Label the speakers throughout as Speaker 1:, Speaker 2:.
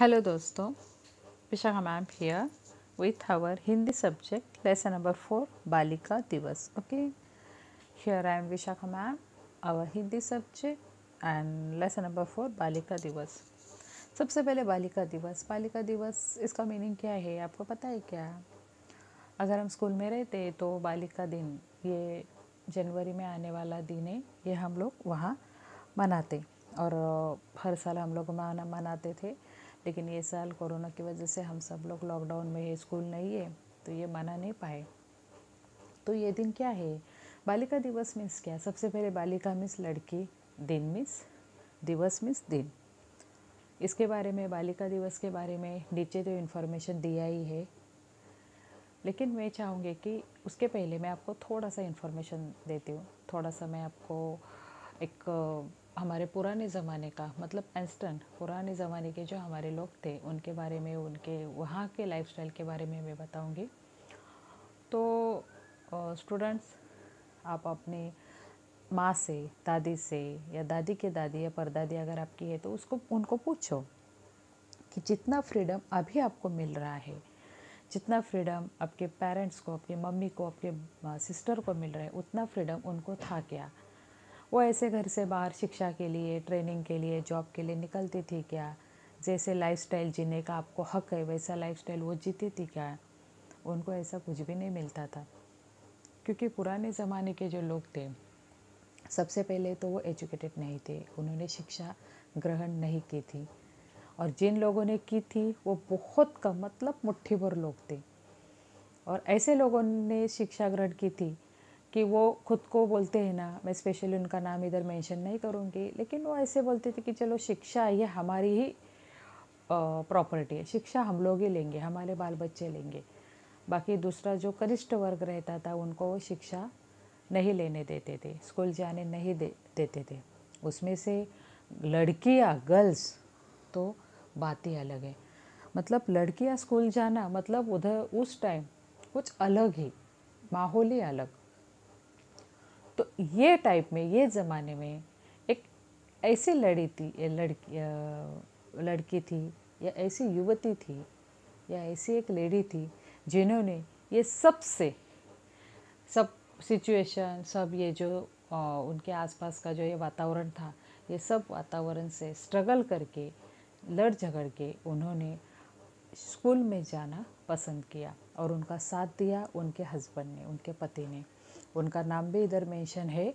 Speaker 1: hello दोस्तों Vishakha ma'am here with our Hindi subject lesson number four बालिका दिवस okay here I am Vishakha ma'am our Hindi subject and lesson number four बालिका दिवस सबसे पहले बालिका दिवस बालिका दिवस इसका मीनिंग क्या है आपको पता है क्या अगर हम स्कूल में रहते तो बालिका दिन ये जनवरी में आने वाला दिन है ये हम लोग वहाँ मनाते और हर साल हम लोग मना मनाते थे लेकिन ये साल कोरोना की वजह से हम सब लोग लॉकडाउन में है स्कूल नहीं है तो ये मना नहीं पाए तो ये दिन क्या है बालिका दिवस मीन्स क्या सबसे पहले बालिका मीन्स लड़की दिन मीन्स दिवस मीन्स दिन इसके बारे में बालिका दिवस के बारे में नीचे तो इन्फॉर्मेशन दिया ही है लेकिन मैं चाहूँगी कि उसके पहले मैं आपको थोड़ा सा इन्फॉर्मेशन देती हूँ थोड़ा सा मैं आपको एक हमारे पुराने ज़माने का मतलब एंस्टन पुराने ज़माने के जो हमारे लोग थे उनके बारे में उनके वहाँ के लाइफ के बारे में मैं बताऊँगी तो स्टूडेंट्स आप अपने माँ से दादी से या दादी के दादी या परदादी अगर आपकी है तो उसको उनको पूछो कि जितना फ्रीडम अभी आपको मिल रहा है जितना फ्रीडम आपके पेरेंट्स को आपके मम्मी को आपके सिस्टर को मिल रहा है उतना फ्रीडम उनको था क्या वो ऐसे घर से बाहर शिक्षा के लिए ट्रेनिंग के लिए जॉब के लिए निकलती थी क्या जैसे लाइफस्टाइल जीने का आपको हक है वैसा लाइफस्टाइल वो जीती थी क्या उनको ऐसा कुछ भी नहीं मिलता था क्योंकि पुराने ज़माने के जो लोग थे सबसे पहले तो वो एजुकेटेड नहीं थे उन्होंने शिक्षा ग्रहण नहीं की थी और जिन लोगों ने की थी वो बहुत कम मतलब मुट्ठी भर लोग थे और ऐसे लोगों ने शिक्षा ग्रहण की थी कि वो खुद को बोलते हैं ना मैं स्पेशली उनका नाम इधर मेंशन नहीं करूँगी लेकिन वो ऐसे बोलते थे कि चलो शिक्षा ये हमारी ही प्रॉपर्टी है शिक्षा हम लोग ही लेंगे हमारे बाल बच्चे लेंगे बाकी दूसरा जो कनिष्ठ वर्ग रहता था उनको वो शिक्षा नहीं लेने देते थे स्कूल जाने नहीं दे देते थे उसमें से लड़कियाँ गर्ल्स तो बात ही अलग है मतलब लड़कियाँ स्कूल जाना मतलब उधर उस टाइम कुछ अलग ही माहौल ही अलग तो ये टाइप में ये ज़माने में एक ऐसी लड़ी थी लड़की लड़की थी या ऐसी युवती थी या ऐसी एक लेडी थी जिन्होंने ये सबसे सब सिचुएशन सब ये जो आ, उनके आसपास का जो ये वातावरण था ये सब वातावरण से स्ट्रगल करके लड़ झगड़ के उन्होंने स्कूल में जाना पसंद किया और उनका साथ दिया उनके हस्बैंड ने उनके पति ने उनका नाम भी इधर मेंशन है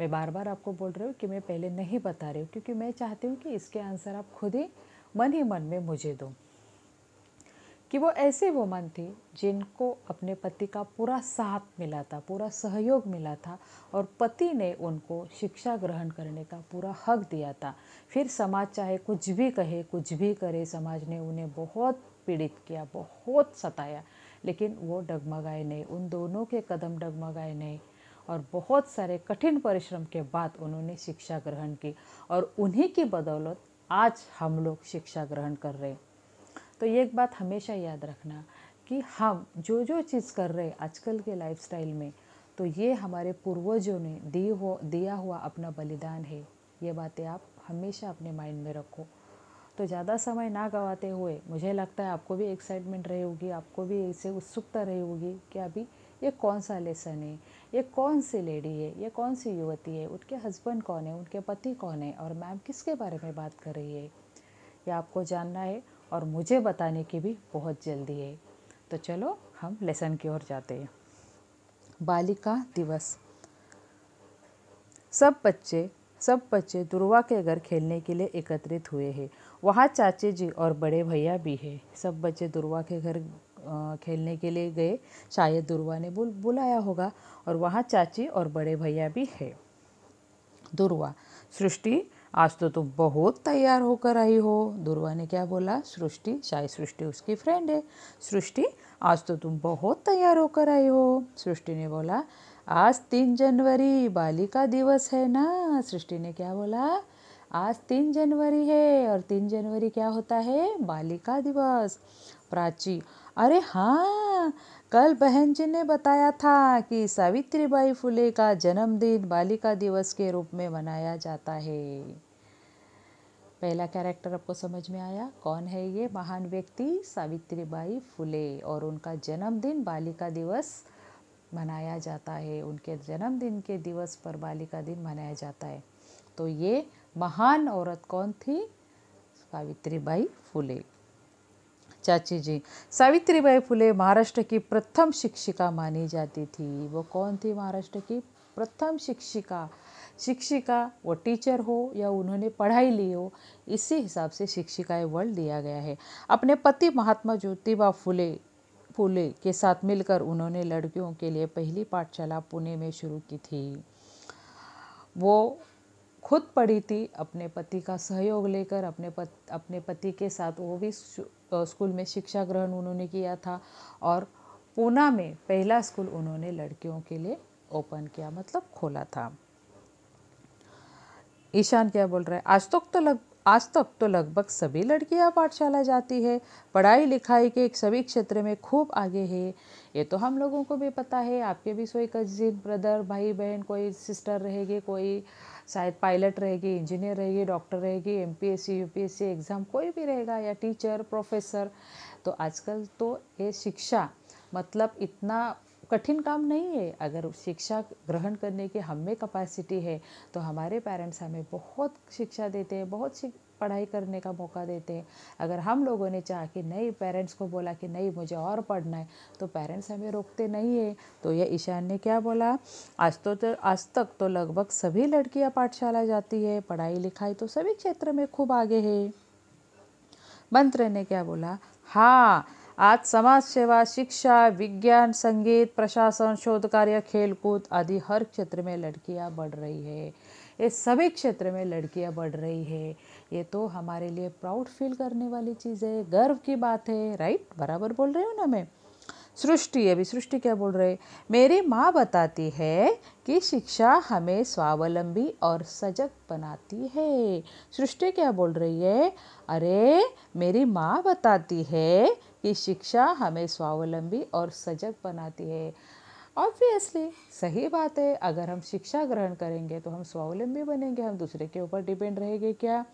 Speaker 1: मैं बार बार आपको बोल रही हूँ कि मैं पहले नहीं बता रही हूँ क्योंकि मैं चाहती हूँ कि इसके आंसर आप खुद ही मन ही मन में मुझे दो कि वो ऐसे वुमन थी जिनको अपने पति का पूरा साथ मिला था पूरा सहयोग मिला था और पति ने उनको शिक्षा ग्रहण करने का पूरा हक दिया था फिर समाज चाहे कुछ भी कहे कुछ भी करे समाज ने उन्हें बहुत पीड़ित किया बहुत सताया लेकिन वो डगमगाए नहीं उन दोनों के कदम डगमगाए नहीं और बहुत सारे कठिन परिश्रम के बाद उन्होंने शिक्षा ग्रहण की और उन्हीं की बदौलत आज हम लोग शिक्षा ग्रहण कर रहे हैं तो ये एक बात हमेशा याद रखना कि हम जो जो चीज़ कर रहे हैं आजकल के लाइफ में तो ये हमारे पूर्वजों ने दी हो दिया हुआ अपना बलिदान है ये बातें आप हमेशा अपने माइंड में रखो तो ज़्यादा समय ना गवाते हुए मुझे लगता है आपको भी एक्साइटमेंट रही होगी आपको भी ऐसे उत्सुकता रही होगी कि अभी ये कौन सा लेसन है ये कौन सी लेडी है ये कौन सी युवती है उनके हस्बैंड कौन है उनके पति कौन है और मैम किसके बारे में बात कर रही है ये आपको जानना है और मुझे बताने की भी बहुत जल्दी है तो चलो हम लेसन की ओर जाते हैं बालिका दिवस सब बच्चे सब बच्चे दुर्वा के घर खेलने के लिए एकत्रित हुए हैं वहाँ चाचे जी और बड़े भैया भी हैं सब बच्चे दुर्वा के घर खेलने के लिए गए शायद दुर्वा ने बुल बुलाया होगा और वहाँ चाची और बड़े भैया भी है दुर्वा सृष्टि आज तो तुम बहुत तैयार होकर आई हो दुर्वा ने क्या बोला सृष्टि शायद सृष्टि उसकी फ्रेंड है सृष्टि आज तो तुम बहुत तैयार होकर आई हो सृष्टि ने बोला आज तीन जनवरी बालिका दिवस है ना सृष्टि ने क्या बोला आज तीन जनवरी है और तीन जनवरी क्या होता है बालिका दिवस प्राची अरे हाँ कल बहन जी ने बताया था कि सावित्रीबाई फुले का जन्मदिन बालिका दिवस के रूप में मनाया जाता है पहला कैरेक्टर आपको समझ में आया कौन है ये महान व्यक्ति सावित्रीबाई फुले और उनका जन्मदिन बालिका दिवस मनाया जाता है उनके जन्मदिन के दिवस पर बालिका दिन मनाया जाता है तो ये महान औरत कौन थी सावित्रीबाई फुले चाची जी सावित्रीबाई फुले महाराष्ट्र की प्रथम शिक्षिका मानी जाती थी वो कौन थी महाराष्ट्र की प्रथम शिक्षिका शिक्षिका वो टीचर हो या उन्होंने पढ़ाई ली हो इसी हिसाब से शिक्षिकाएं वर्ल्ड दिया गया है अपने पति महात्मा ज्योतिबा फुले फूले के साथ मिलकर उन्होंने लड़कियों के लिए पहली पाठशाला पुणे में शुरू की थी वो खुद पढ़ी थी अपने पति का सहयोग लेकर अपने पत, अपने पति के साथ वो भी स्कूल में शिक्षा ग्रहण उन्होंने किया था और पूना में पहला स्कूल उन्होंने लड़कियों के लिए ओपन किया मतलब खोला था ईशान क्या बोल रहा है आज तक तो लग आज तक तो लगभग सभी लड़कियां पाठशाला जाती है पढ़ाई लिखाई के सभी क्षेत्र में खूब आगे है ये तो हम लोगों को भी पता है आपके भी सोई कजिन ब्रदर भाई बहन कोई सिस्टर रहेगी कोई शायद पायलट रहेगी इंजीनियर रहेगी डॉक्टर रहेगी एम पी एस एग्ज़ाम कोई भी रहेगा या टीचर प्रोफेसर तो आजकल तो ये शिक्षा मतलब इतना कठिन काम नहीं है अगर शिक्षा ग्रहण करने की हमें कैपेसिटी है तो हमारे पेरेंट्स हमें बहुत शिक्षा देते हैं बहुत शिक... पढ़ाई करने का मौका देते हैं अगर हम लोगों ने चाह कि नहीं पेरेंट्स को बोला कि नहीं मुझे और पढ़ना है तो पेरेंट्स हमें रोकते नहीं है तो यह ईशान ने क्या बोला आज तो, तो आज तक तो लगभग सभी लड़कियां पाठशाला जाती है पढ़ाई लिखाई तो सभी क्षेत्र में खूब आगे है मंत्र ने क्या बोला हाँ आज समाज सेवा शिक्षा विज्ञान संगीत प्रशासन शोध कार्य खेलकूद आदि हर क्षेत्र में लड़कियां बढ़ रही है ये सभी क्षेत्र में लड़कियां बढ़ रही है ये तो हमारे लिए प्राउड फील करने वाली चीज़ है गर्व की बात है राइट बराबर बोल रही हूँ ना मैं सृष्टि अभी सृष्टि क्या बोल रहे मेरी माँ बताती है कि शिक्षा हमें स्वावलंबी और सजग बनाती है सृष्टि क्या बोल रही है अरे मेरी माँ बताती है कि शिक्षा हमें स्वावलंबी और सजग बनाती है ऑब्वियसली सही बात है अगर हम शिक्षा ग्रहण करेंगे तो हम स्वावलंबी बनेंगे हम दूसरे के ऊपर डिपेंड रहेंगे क्या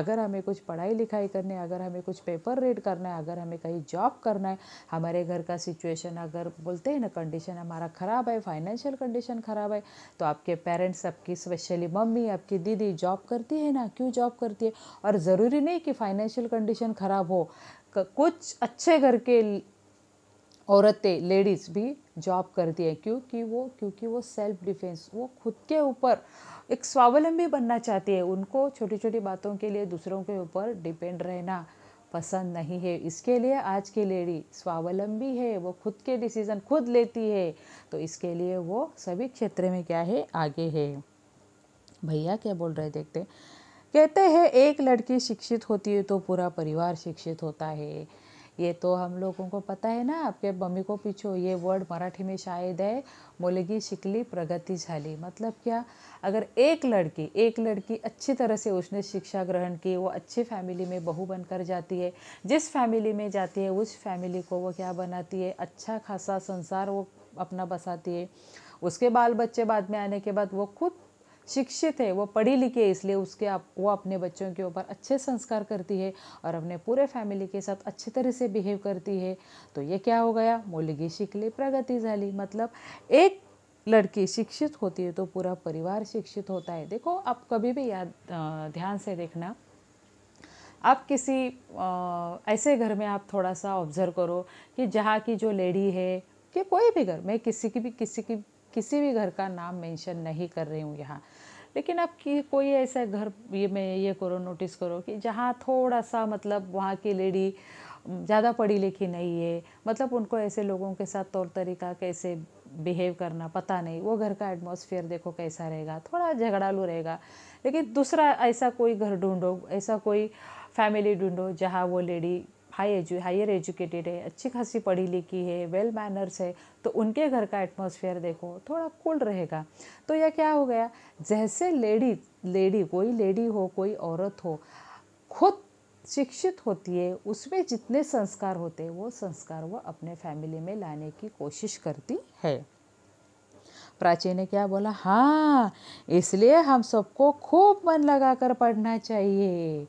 Speaker 1: अगर हमें कुछ पढ़ाई लिखाई करनी है अगर हमें कुछ पेपर रीड करना है अगर हमें कहीं जॉब करना है हमारे घर का सिचुएशन अगर बोलते हैं ना कंडीशन हमारा ख़राब है फाइनेंशियल कंडीशन ख़राब है तो आपके पेरेंट्स आपकी स्पेशली मम्मी आपकी दीदी जॉब करती है ना क्यों जॉब करती है और ज़रूरी नहीं कि फाइनेंशियल कंडीशन ख़राब हो कुछ अच्छे घर के औरतें लेडीज़ भी जॉब करती है क्योंकि वो क्योंकि वो सेल्फ डिफेंस वो खुद के ऊपर एक स्वावलंबी बनना चाहती है उनको छोटी छोटी बातों के लिए दूसरों के ऊपर डिपेंड रहना पसंद नहीं है इसके लिए आज की लेडी स्वावलंबी है वो खुद के डिसीज़न खुद लेती है तो इसके लिए वो सभी क्षेत्र में क्या है आगे है भैया क्या बोल रहे देखते कहते हैं एक लड़की शिक्षित होती है तो पूरा परिवार शिक्षित होता है ये तो हम लोगों को पता है ना आपके मम्मी को पीछो ये वर्ड मराठी में शायद है मुलगी शिकली प्रगति झाली मतलब क्या अगर एक लड़की एक लड़की अच्छी तरह से उसने शिक्षा ग्रहण की वो अच्छी फैमिली में बहू बनकर जाती है जिस फैमिली में जाती है उस फैमिली को वो क्या बनाती है अच्छा खासा संसार वो अपना बसाती है उसके बाल बच्चे बाद में आने के बाद वो खुद शिक्षित है वो पढ़ी लिखी है इसलिए उसके आप वो अपने बच्चों के ऊपर अच्छे संस्कार करती है और अपने पूरे फैमिली के साथ अच्छे तरह से बिहेव करती है तो ये क्या हो गया मुलगी शिकले प्रगति झाली मतलब एक लड़की शिक्षित होती है तो पूरा परिवार शिक्षित होता है देखो आप कभी भी याद ध्यान से देखना आप किसी आ, ऐसे घर में आप थोड़ा सा ऑब्ज़र्व करो कि जहाँ की जो लेडी है कि कोई भी घर में किसी की भी किसी की किसी भी घर का नाम मेंशन नहीं कर रही हूँ यहाँ लेकिन अब कि कोई ऐसा घर ये मैं ये करो नोटिस करो कि जहाँ थोड़ा सा मतलब वहाँ की लेडी ज़्यादा पढ़ी लिखी नहीं है मतलब उनको ऐसे लोगों के साथ तौर तरीका कैसे बिहेव करना पता नहीं वो घर का एटमोसफियर देखो कैसा रहेगा थोड़ा झगड़ालू रहेगा लेकिन दूसरा ऐसा कोई घर ढूंढो ऐसा कोई फैमिली ढूंढो जहाँ वो लेडी हाई एजु हायर एजुकेटेड है अच्छी खासी पढ़ी लिखी है वेल मैनर्स है तो उनके घर का एटमोसफेयर देखो थोड़ा कूल रहेगा तो यह क्या हो गया जैसे लेडी लेडी कोई लेडी हो कोई औरत हो खुद शिक्षित होती है उसमें जितने संस्कार होते हैं वो संस्कार वो अपने फैमिली में लाने की कोशिश करती है प्राची ने क्या बोला हाँ इसलिए हम सबको खूब मन लगाकर पढ़ना चाहिए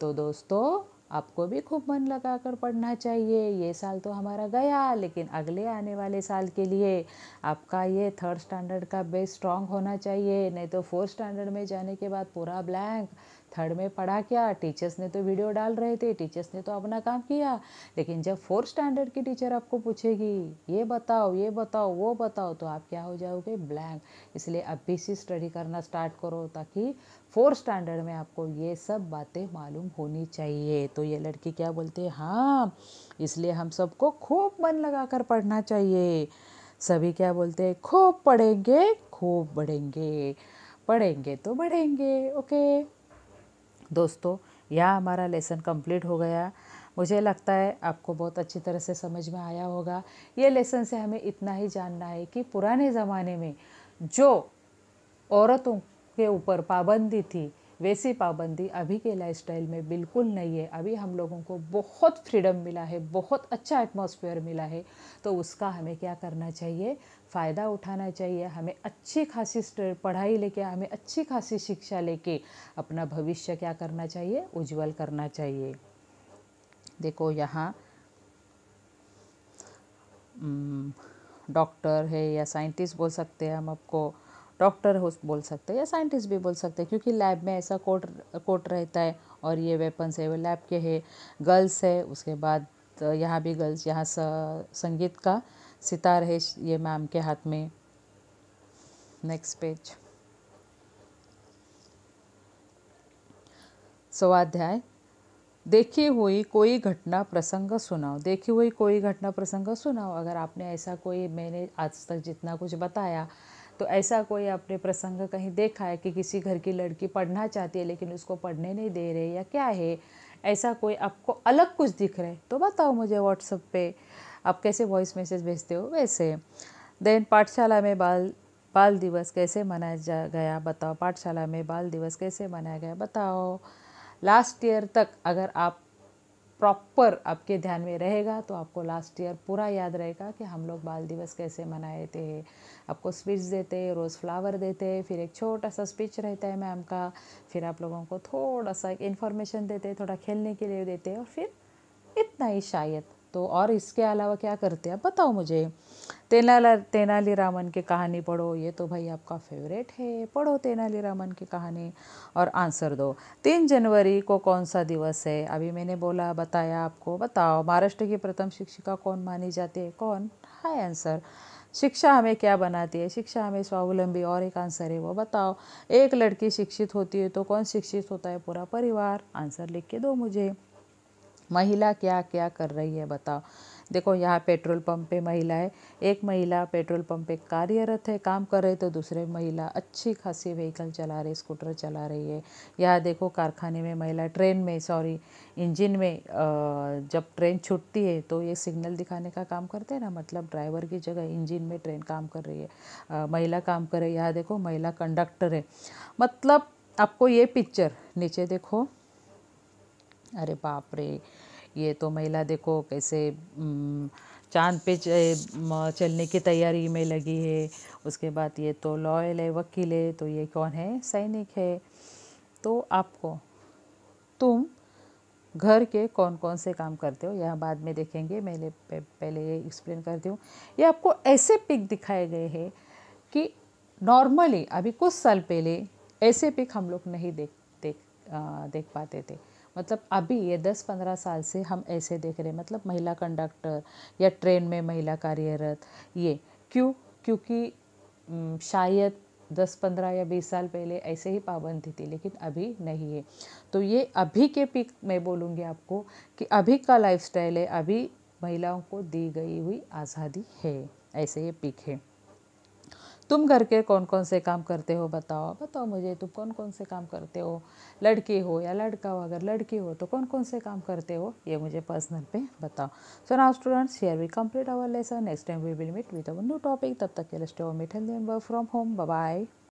Speaker 1: तो दोस्तों आपको भी खूब मन लगा कर पढ़ना चाहिए ये साल तो हमारा गया लेकिन अगले आने वाले साल के लिए आपका ये थर्ड स्टैंडर्ड का बेस स्ट्रांग होना चाहिए नहीं तो फोर्थ स्टैंडर्ड में जाने के बाद पूरा ब्लैंक थर्ड में पढ़ा क्या टीचर्स ने तो वीडियो डाल रहे थे टीचर्स ने तो अपना काम किया लेकिन जब फोर्थ स्टैंडर्ड की टीचर आपको पूछेगी ये बताओ ये बताओ वो बताओ तो आप क्या हो जाओगे ब्लैंक इसलिए अब भी सी स्टडी करना स्टार्ट करो ताकि फोर्थ स्टैंडर्ड में आपको ये सब बातें मालूम होनी चाहिए तो ये लड़की क्या बोलते हैं हाँ इसलिए हम सबको खूब मन लगा कर पढ़ना चाहिए सभी क्या बोलते हैं खूब पढ़ेंगे खूब बढ़ेंगे पढ़ेंगे तो बढ़ेंगे ओके दोस्तों यह हमारा लेसन कंप्लीट हो गया मुझे लगता है आपको बहुत अच्छी तरह से समझ में आया होगा ये लेसन से हमें इतना ही जानना है कि पुराने ज़माने में जो औरतों के ऊपर पाबंदी थी वैसी पाबंदी अभी के लाइफस्टाइल में बिल्कुल नहीं है अभी हम लोगों को बहुत फ्रीडम मिला है बहुत अच्छा एटमॉस्फेयर मिला है तो उसका हमें क्या करना चाहिए फ़ायदा उठाना चाहिए हमें अच्छी खासी पढ़ाई लेके हमें अच्छी खासी शिक्षा लेके अपना भविष्य क्या करना चाहिए उज्जवल करना चाहिए देखो यहाँ डॉक्टर है या साइंटिस्ट बोल सकते हैं हम आपको डॉक्टर हो बोल सकते हैं या साइंटिस्ट भी बोल सकते हैं क्योंकि लैब में ऐसा कोट कोट रहता है और ये वेपन्स है वो लैब के है गर्ल्स है उसके बाद यहाँ भी गर्ल्स यहाँ संगीत का सितार है ये मैम के हाथ में नेक्स्ट पेज स्वाध्याय देखी हुई कोई घटना प्रसंग सुनाओ देखी हुई कोई घटना प्रसंग सुनाओ अगर आपने ऐसा कोई मैंने आज तक जितना कुछ बताया तो ऐसा कोई आपने प्रसंग कहीं देखा है कि किसी घर की लड़की पढ़ना चाहती है लेकिन उसको पढ़ने नहीं दे रहे या क्या है ऐसा कोई आपको अलग कुछ दिख रहा है तो बताओ मुझे व्हाट्सअप पे आप कैसे वॉइस मैसेज भेजते हो वैसे देन पाठशाला में बाल बाल दिवस कैसे मनाया जा गया बताओ पाठशाला में बाल दिवस कैसे मनाया गया बताओ लास्ट ईयर तक अगर आप प्रॉपर आपके ध्यान में रहेगा तो आपको लास्ट ईयर पूरा याद रहेगा कि हम लोग बाल दिवस कैसे मनाए थे आपको स्पीच देते रोज़ फ्लावर देते फिर एक छोटा सा स्पीच रहता है मैम का फिर आप लोगों को थोड़ा सा इन्फॉर्मेशन देते थोड़ा खेलने के लिए देते और फिर इतना ही शायद तो और इसके अलावा क्या करते हैं बताओ मुझे तेनाली तेनालीरामन की कहानी पढ़ो ये तो भाई आपका फेवरेट है पढ़ो तेनालीरामन की कहानी और आंसर दो तीन जनवरी को कौन सा दिवस है अभी मैंने बोला बताया आपको बताओ महाराष्ट्र की प्रथम शिक्षिका कौन मानी जाती है कौन हाई आंसर शिक्षा हमें क्या बनाती है शिक्षा हमें स्वावलंबी और एक आंसर है वो बताओ एक लड़की शिक्षित होती है तो कौन शिक्षित होता है पूरा परिवार आंसर लिख के दो मुझे महिला क्या क्या कर रही है बताओ देखो यहाँ पेट्रोल पंप पे महिला है एक महिला पेट्रोल पंप पे कार्यरत है काम कर रही तो दूसरे महिला अच्छी खासी व्हीकल चला रही स्कूटर चला रही है यहाँ देखो कारखाने में महिला ट्रेन में सॉरी इंजन में जब ट्रेन छूटती है तो ये सिग्नल दिखाने का काम करते हैं ना मतलब ड्राइवर की जगह इंजन में ट्रेन काम कर रही है महिला काम कर रही है यहाँ देखो महिला कंडक्टर है मतलब आपको ये पिक्चर नीचे देखो अरे बाप रे ये तो महिला देखो कैसे चांद पे चलने की तैयारी में लगी है उसके बाद ये तो लॉयल है वकील है तो ये कौन है सैनिक है तो आपको तुम घर के कौन कौन से काम करते हो यह बाद में देखेंगे मैंने पहले ये एक्सप्लेन करती हूँ ये आपको ऐसे पिक दिखाए गए हैं कि नॉर्मली अभी कुछ साल पहले ऐसे पिक हम लोग नहीं देख देख आ, देख पाते थे मतलब अभी ये दस पंद्रह साल से हम ऐसे देख रहे हैं मतलब महिला कंडक्टर या ट्रेन में महिला कार्यरत ये क्यों क्योंकि शायद दस पंद्रह या बीस साल पहले ऐसे ही पाबंदी थी लेकिन अभी नहीं है तो ये अभी के पिक मैं बोलूँगी आपको कि अभी का लाइफ है अभी महिलाओं को दी गई हुई आज़ादी है ऐसे ये पिक है तुम घर के कौन कौन से काम करते हो बताओ बताओ मुझे तुम कौन कौन से काम करते हो लड़की हो या लड़का हो अगर लड़की हो तो कौन कौन से काम करते हो ये मुझे पर्सनल पे बताओ so now students here we complete our lesson next time we will meet with a new topic तब तक के लिए stay meet healthy from home bye